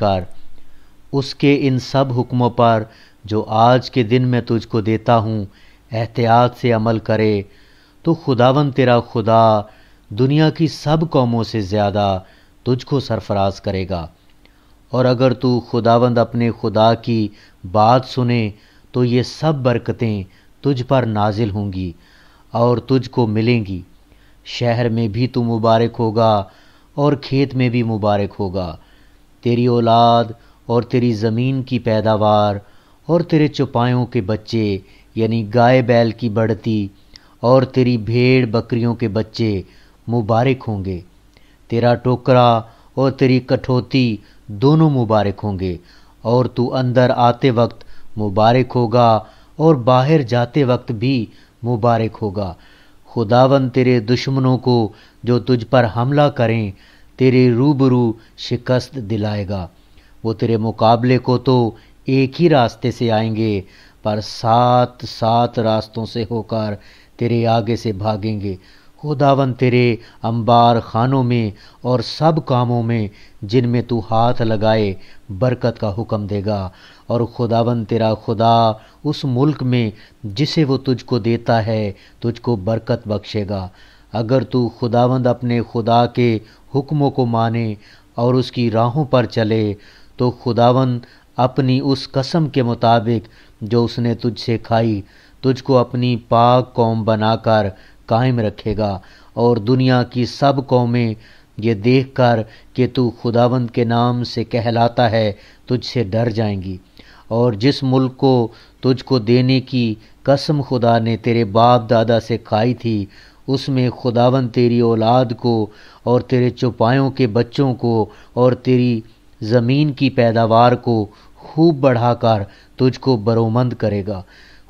जानकार उसके इन सब हुक्मों पर जो आज के दिन मैं तुझको देता हूँ एहतियात से अमल करे तो खुदावन तेरा खुदा दुनिया की सब कौमों से ज़्यादा तुझको सरफराज करेगा और अगर तू खुदावंद अपने खुदा की बात सुने तो ये सब बरकतें तुझ पर नाजिल होंगी और तुझको मिलेंगी शहर में भी तू मुबारक होगा और खेत में भी मुबारक होगा तेरी औलाद और तेरी ज़मीन की पैदावार और तेरे चौपायों के बच्चे यानी गाय बैल की बढ़ती और तेरी भेड़ बकरियों के बच्चे मुबारक होंगे तेरा टोकरा और तेरी कठौती दोनों मुबारक होंगे और तू अंदर आते वक्त मुबारक होगा और बाहर जाते वक्त भी मुबारक होगा खुदावन तेरे दुश्मनों को जो तुझ पर हमला करें तेरे रूबरू शिकस्त दिलाएगा वो तेरे मुकाबले को तो एक ही रास्ते से आएंगे पर सात सात रास्तों से होकर तेरे आगे से भागेंगे खुदावन तेरे अंबार खानों में और सब कामों में जिनमें तू हाथ लगाए बरकत का हुक्म देगा और खुदावन तेरा खुदा उस मुल्क में जिसे वो तुझको देता है तुझको बरकत बख्शेगा अगर तू खुदावंद अपने खुदा के हुक्मों को माने और उसकी राहों पर चले तो खुदावन अपनी उस कसम के मुताबिक जो उसने तुझसे खाई तुझको अपनी पाक कौम बनाकर कायम रखेगा और दुनिया की सब कौमें ये देख कर कि तू खुदावंद के नाम से कहलाता है तुझसे डर जाएंगी और जिस मुल्क को तुझको देने की कसम खुदा ने तेरे बाप दादा से खाई थी उसमें खुदावन तेरी औलाद को और तेरे चौपायों के बच्चों को और तेरी ज़मीन की पैदावार को खूब बढ़ाकर तुझको बरोमंद करेगा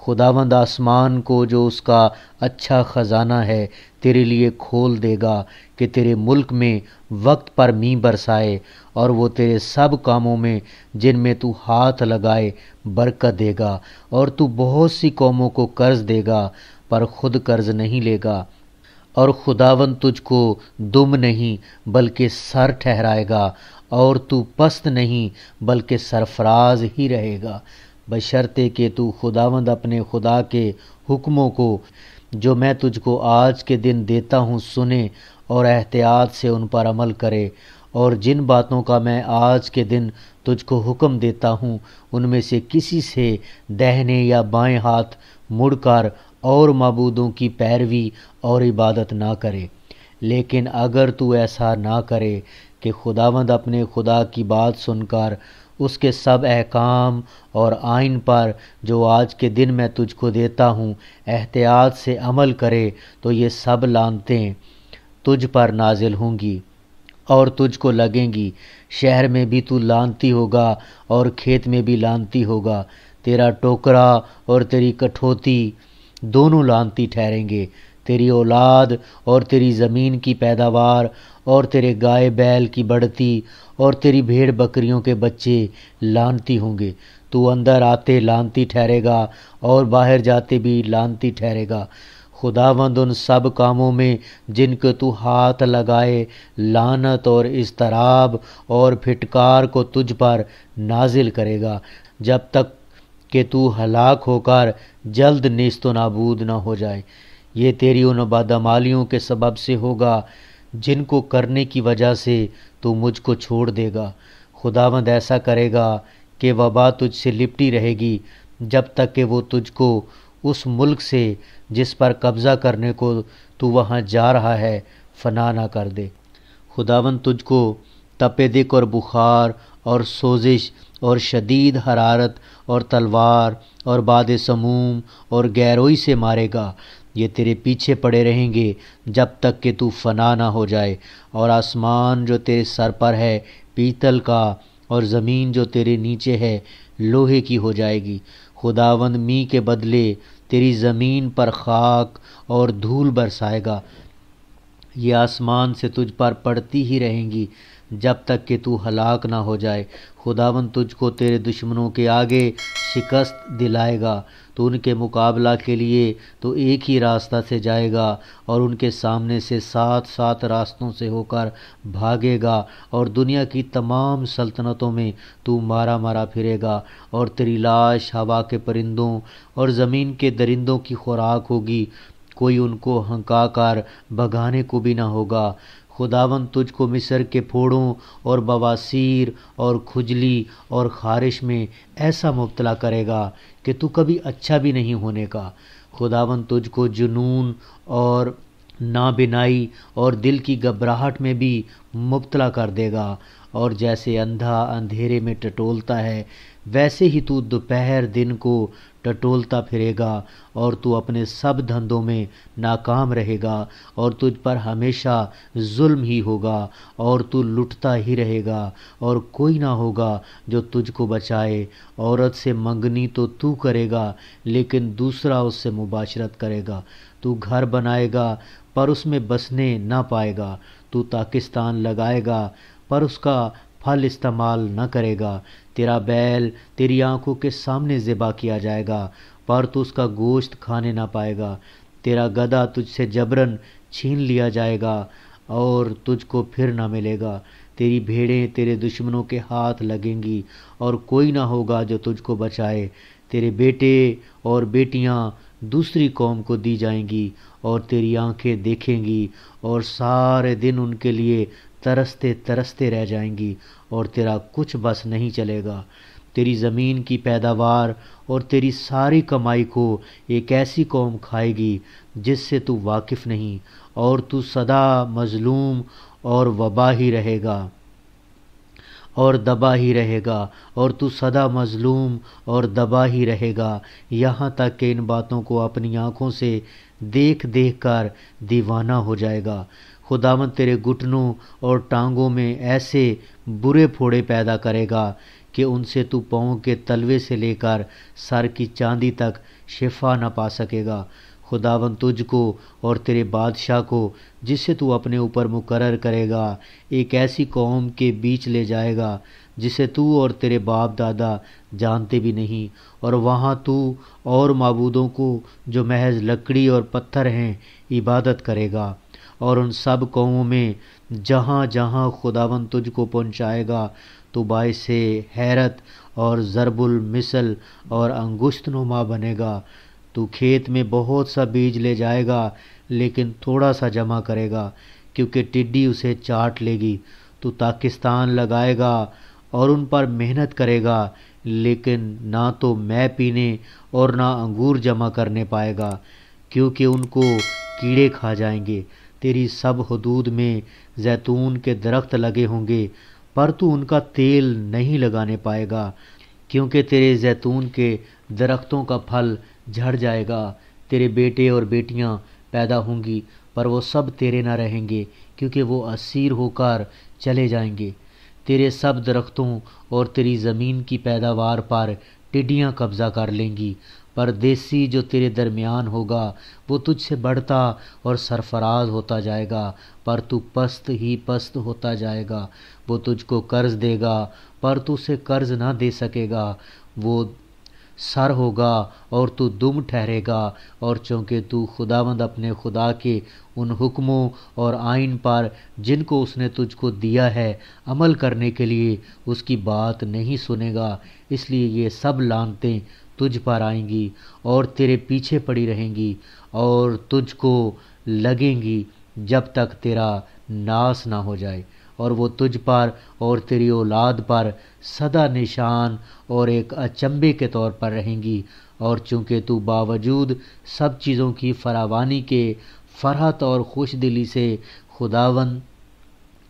खुदावंद आसमान को जो उसका अच्छा ख़जाना है तेरे लिए खोल देगा कि तेरे मुल्क में वक्त पर मी बरसाए और वो तेरे सब कामों में जिनमें तू हाथ लगाए बरकत देगा और तू बहुत सी कौमों को कर्ज देगा पर खुद कर्ज नहीं लेगा और खुदावन तुझको दुम नहीं बल्कि सर ठहराएगा और तू पस्त नहीं बल्कि सरफराज ही रहेगा बशर्ते कि तू खुदावंद अपने खुदा के हुक्मों को जो मैं तुझको आज के दिन देता हूँ सुने और एहतियात से उन पर अमल करे और जिन बातों का मैं आज के दिन तुझको हुक्म देता हूँ उनमें से किसी से दहने या बाएं हाथ मुड़कर और मबूदों की पैरवी और इबादत ना करे लेकिन अगर तू ऐसा ना करे कि खुदावंद अपने खुदा की बात सुनकर उसके सब अहकाम और आइन पर जो आज के दिन मैं तुझको देता हूँ एहतियात से अमल करे तो ये सब लानतें तुझ पर नाजिल होंगी और तुझको लगेंगी शहर में भी तू लानती होगा और खेत में भी लानती होगा तेरा टोकरा और तेरी कठौती दोनों लानती ठहरेंगे तेरी औलाद और तेरी ज़मीन की पैदावार और तेरे गाय बैल की बढ़ती और तेरी भेड़ बकरियों के बच्चे लानती होंगे तू अंदर आते लानती ठहरेगा और बाहर जाते भी लानती ठहरेगा खुदावंद उन सब कामों में जिनको तू हाथ लगाए लानत और इसतराब और फिटकार को तुझ पर नाजिल करेगा जब तक कि तू हलाक होकर जल्द नेस्त नाबूद न हो जाए ये तेरी उन बदमालियों के सबब से होगा जिनको करने की वजह से तू मुझको छोड़ देगा खुदावंद ऐसा करेगा कि वबा तुझसे लिपटी रहेगी जब तक कि वो तुझको उस मुल्क से जिस पर कब्ज़ा करने को तू वहाँ जा रहा है फना ना कर दे खुदावंद तुझको तपेदिक और बुखार और सोजिश और शदीद हरारत और तलवार और बाद समूम और गैरोई से मारेगा ये तेरे पीछे पड़े रहेंगे जब तक कि तू फना ना हो जाए और आसमान जो तेरे सर पर है पीतल का और ज़मीन जो तेरे नीचे है लोहे की हो जाएगी खुदावंद मी के बदले तेरी ज़मीन पर खाक और धूल बरसाएगा ये आसमान से तुझ पर पड़ती ही रहेंगी जब तक कि तू हलाक ना हो जाए खुदावन तुझको तेरे दुश्मनों के आगे शिकस्त दिलाएगा तो उनके मुकाबला के लिए तो एक ही रास्ता से जाएगा और उनके सामने से सात सात रास्तों से होकर भागेगा और दुनिया की तमाम सल्तनतों में तू मारा मारा फिरेगा और तेरी लाश हवा के परिंदों और ज़मीन के दरिंदों की खुराक होगी कोई उनको हंका कर भगाने को भी ना होगा खुदावन तुझको मिस्र के फोड़ों और बवासीर और खुजली और खारिश में ऐसा मुबतला करेगा कि तू कभी अच्छा भी नहीं होने का खुदावन तुझको जुनून और नाबिनाई और दिल की घबराहट में भी मुबतला कर देगा और जैसे अंधा अंधेरे में टटोलता है वैसे ही तू दोपहर दिन को टटोलता फिरेगा और तू अपने सब धंधों में नाकाम रहेगा और तुझ पर हमेशा जुल्म ही होगा और तू लुटता ही रहेगा और कोई ना होगा जो तुझको बचाए औरत से मंगनी तो तू करेगा लेकिन दूसरा उससे मुबाशरत करेगा तू घर बनाएगा पर उसमें बसने ना पाएगा तू ताकिस्तान लगाएगा पर उसका फल इस्तेमाल न करेगा तेरा बैल तेरी आंखों के सामने ज़िबा किया जाएगा पर तू उसका गोश्त खाने ना पाएगा तेरा गदा तुझसे जबरन छीन लिया जाएगा और तुझको फिर ना मिलेगा तेरी भेड़ें तेरे दुश्मनों के हाथ लगेंगी और कोई ना होगा जो तुझको बचाए तेरे बेटे और बेटियाँ दूसरी कौम को दी जाएंगी और तेरी आंखें देखेंगी और सारे दिन उनके लिए तरसते तरसते रह जाएंगी और तेरा कुछ बस नहीं चलेगा तेरी ज़मीन की पैदावार और तेरी सारी कमाई को एक ऐसी कौम खाएगी जिससे तू वाकिफ़ नहीं और तू सदा मज़लूम और वबा ही रहेगा और दबा ही रहेगा और तू सदा मजलूम और दबा ही रहेगा यहाँ तक कि इन बातों को अपनी आँखों से देख देख कर दीवाना हो जाएगा खुदावन तेरे घुटनों और टांगों में ऐसे बुरे फोड़े पैदा करेगा कि उनसे तू पाँव के तलवे से लेकर सर की चांदी तक शिफा न पा सकेगा खुदावन तुझको और तेरे बादशाह को जिसे तू अपने ऊपर मुकर करेगा एक ऐसी कौम के बीच ले जाएगा जिसे तू और तेरे बाप दादा जानते भी नहीं और वहाँ तू और मबूदों को जो महज लकड़ी और पत्थर हैं इबादत करेगा और उन सब कौमों में जहाँ जहाँ खुदावन तुझको पहुँचाएगा तो बायस हैरत और ज़रबुल मिसल और अंगुश्त नुमा बनेगा तू खेत में बहुत सा बीज ले जाएगा लेकिन थोड़ा सा जमा करेगा क्योंकि टिड्डी उसे चाट लेगी तू ताकिस्तान लगाएगा और उन पर मेहनत करेगा लेकिन ना तो मैं पीने और ना अंगूर जमा करने पाएगा क्योंकि उनको कीड़े खा जाएंगे तेरी सब हदूद में जैतून के दरख्त लगे होंगे पर तू उनका तेल नहीं लगाने पाएगा क्योंकि तेरे जैतून के दरख्तों का फल झड़ जाएगा तेरे बेटे और बेटियाँ पैदा होंगी पर वो सब तेरे ना रहेंगे क्योंकि वो असीर होकर चले जाएंगे तेरे सब दरख्तों और तेरी ज़मीन की पैदावार पर टिड्डियाँ कब्ज़ा कर लेंगी पर देसी जो तेरे दरमियान होगा वो तुझसे बढ़ता और सरफराज होता जाएगा पर तू पस्त ही पस्त होता जाएगा वो तुझको कर्ज देगा पर तू उसे कर्ज ना दे सकेगा वो सर होगा और तू दुम ठहरेगा और चूँकि तू खुदावंद अपने खुदा के उन हुक्मों और आइन पर जिनको उसने तुझको दिया है अमल करने के लिए उसकी बात नहीं सुनेगा इसलिए ये सब लानते तुझ पर आएंगी और तेरे पीछे पड़ी रहेंगी और तुझको लगेंगी जब तक तेरा नाश ना हो जाए और वो तुझ पर और तेरी औलाद पर सदा निशान और एक अचंबे के तौर पर रहेंगी और चूँकि तू बावजूद सब चीज़ों की फरावानी के फरहत और खुश दिली से खुदावन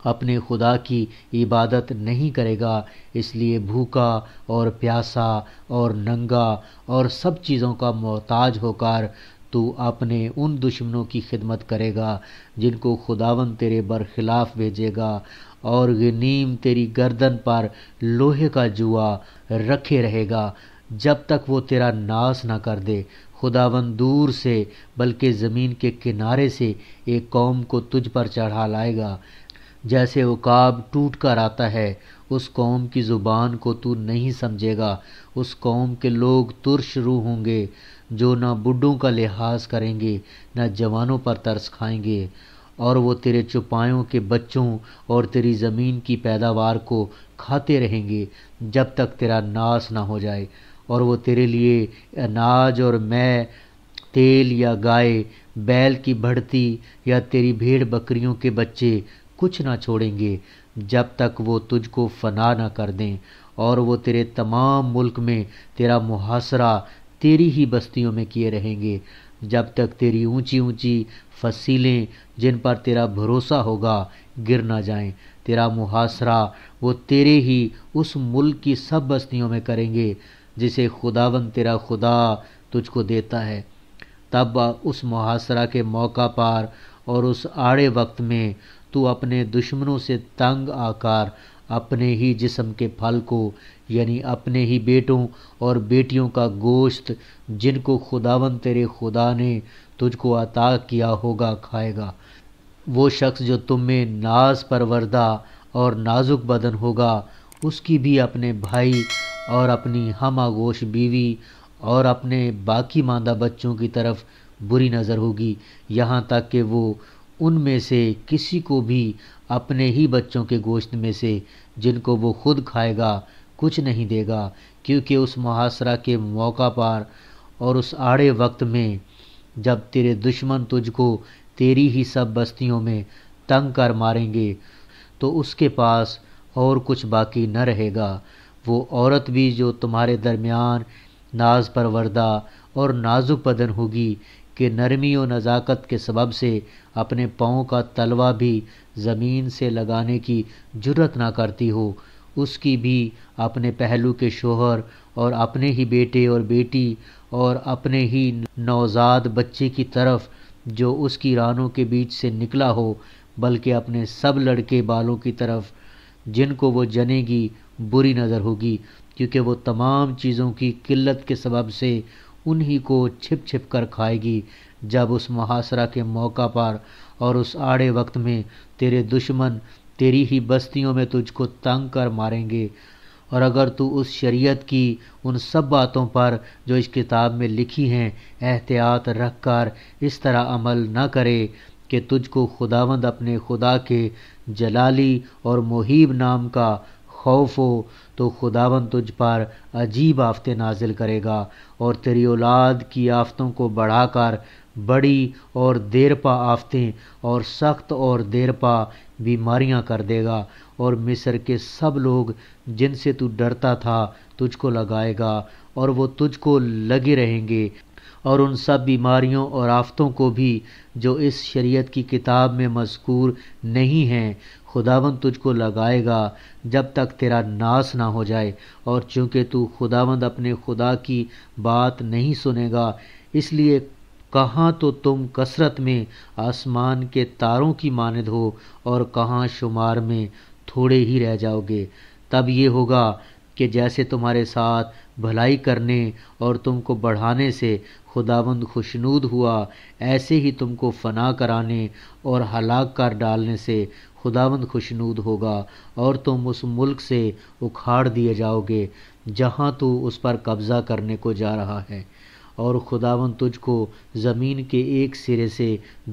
अपने खुदा की इबादत नहीं करेगा इसलिए भूखा और प्यासा और नंगा और सब चीज़ों का मोहताज होकर तू अपने उन दुश्मनों की खिदमत करेगा जिनको खुदावन तेरे बरखिलाफ भेजेगा और गनीम तेरी गर्दन पर लोहे का जुआ रखे रहेगा जब तक वो तेरा नाश ना कर दे खुदावन दूर से बल्कि ज़मीन के किनारे से एक कौम को तुझ पर चढ़ा लाएगा जैसे उकाब टूट कर आता है उस कौम की ज़ुबान को तू नहीं समझेगा उस कौम के लोग तुरश रू होंगे जो ना बुढ़ों का लिहाज करेंगे ना जवानों पर तरस खाएंगे और वो तेरे चुपायों के बच्चों और तेरी ज़मीन की पैदावार को खाते रहेंगे जब तक तेरा नाश ना हो जाए और वो तेरे लिए अनाज और मैं तेल या गाय बैल की बढ़ती या तेरी भेड़ बकरियों के बच्चे कुछ ना छोड़ेंगे जब तक वो तुझको फना ना कर दें और वो तेरे तमाम मुल्क में तेरा मुहासरा तेरी ही बस्तियों में किए रहेंगे जब तक तेरी ऊंची ऊंची फसीलें जिन पर तेरा भरोसा होगा गिर ना जाएं तेरा मुहासरा वो तेरे ही उस मुल्क की सब बस्तियों में करेंगे जिसे खुदावन तेरा खुदा तुझको देता है तब उस मुहासरा के मौका पार और उस आड़े वक्त में तू अपने दुश्मनों से तंग आकार अपने ही जिसम के फल को यानी अपने ही बेटों और बेटियों का गोश्त जिनको खुदावन तेरे खुदा ने तुझको अता किया होगा खाएगा वो शख्स जो तुम में नाज परवरदा और नाजुक बदन होगा उसकी भी अपने भाई और अपनी हम आगोश बीवी और अपने बाकी मादा बच्चों की तरफ बुरी नज़र होगी यहाँ तक कि वो उनमें से किसी को भी अपने ही बच्चों के गोश्त में से जिनको वो खुद खाएगा कुछ नहीं देगा क्योंकि उस मुहासरा के मौका पर और उस आड़े वक्त में जब तेरे दुश्मन तुझको तेरी ही सब बस्तियों में तंग कर मारेंगे तो उसके पास और कुछ बाकी न रहेगा वो औरत भी जो तुम्हारे दरमियान नाज परवरदा और नाजुक बदन होगी कि नरमी और नज़ाकत के सबब से अपने पाँव का तलवा भी ज़मीन से लगाने की ज़रूरत ना करती हो उसकी भी अपने पहलू के शोहर और अपने ही बेटे और बेटी और अपने ही नौजाद बच्चे की तरफ जो उसकी रानों के बीच से निकला हो बल्कि अपने सब लड़के बालों की तरफ जिनको वो जनेगी बुरी नज़र होगी क्योंकि वो तमाम चीज़ों की किल्लत के सबब से उन्हीं को छिप छिप कर खाएगी जब उस मुहासरा के मौका पर और उस आड़े वक्त में तेरे दुश्मन तेरी ही बस्तियों में तुझको तंग कर मारेंगे और अगर तू उस शरीयत की उन सब बातों पर जो इस किताब में लिखी हैं एहतियात रख कर इस तरह अमल न करे कि तुझको खुदावंद अपने खुदा के जलाली और मोहिब नाम का खौफ हो तो खुदावन तुझ पर अजीब आफ्ते नाजिल करेगा और तेरी औलाद की आफतों को बढ़ाकर बड़ी और देरपा आफतें और सख्त और देरपा बीमारियां कर देगा और मिस्र के सब लोग जिनसे तू डरता था तुझको लगाएगा और वो तुझको लगे रहेंगे और उन सब बीमारियों और आफतों को भी जो इस शरीयत की किताब में मजकूर नहीं हैं खुदावन तुझको लगाएगा जब तक तेरा नाश ना हो जाए और चूंकि तू खुदावंद अपने खुदा की बात नहीं सुनेगा इसलिए कहाँ तो तुम कसरत में आसमान के तारों की मानद हो और कहाँ शुमार में थोड़े ही रह जाओगे तब ये होगा कि जैसे तुम्हारे साथ भलाई करने और तुमको बढ़ाने से खुदाबंद खुशनूद हुआ ऐसे ही तुमको फना कराने और हलाक कर डालने से खुदावंद खुशनूद होगा और तुम उस मुल्क से उखाड़ दिए जाओगे जहाँ तू उस पर कब्ज़ा करने को जा रहा है और खुदावन तुझको ज़मीन के एक सिरे से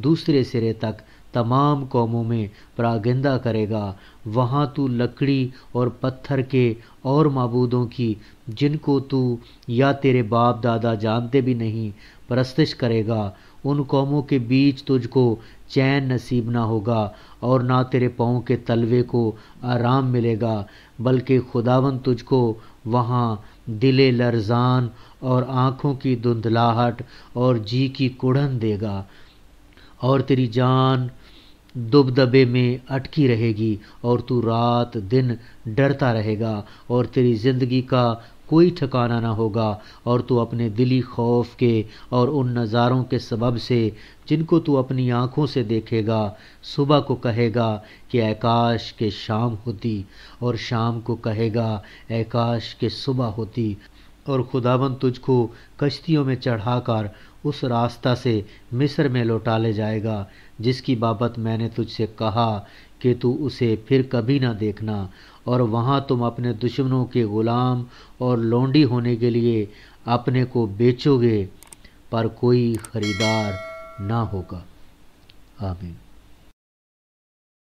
दूसरे सिरे तक तमाम कौमों में प्रागिंदा करेगा वहाँ तू लकड़ी और पत्थर के और मबूदों की जिनको तू या तेरे बाप दादा जानते भी नहीं परस्तिश करेगा उन कौमों के बीच तुझको चैन नसीब ना होगा और ना तेरे पाँव के तलवे को आराम मिलेगा बल्कि खुदावन तुझको वहाँ दिले लरजान और आँखों की धुंधलाहट और जी की कुढ़न देगा और तेरी जान दबे में अटकी रहेगी और तू रात दिन डरता रहेगा और तेरी ज़िंदगी का कोई ठिकाना ना होगा और तू अपने दिली खौफ के और उन नज़ारों के सबब से जिनको तू अपनी आँखों से देखेगा सुबह को कहेगा कि आकाश के शाम होती और शाम को कहेगा आकाश के सुबह होती और खुदाबंद तुझको कश्तियों में चढ़ाकर उस रास्ता से मिस्र में लौटा ले जाएगा जिसकी बाबत मैंने तुझसे कहा कि तू उसे फिर कभी ना देखना और वहाँ तुम अपने दुश्मनों के गुलाम और लौंडी होने के लिए अपने को बेचोगे पर कोई खरीदार ना होगा आमीन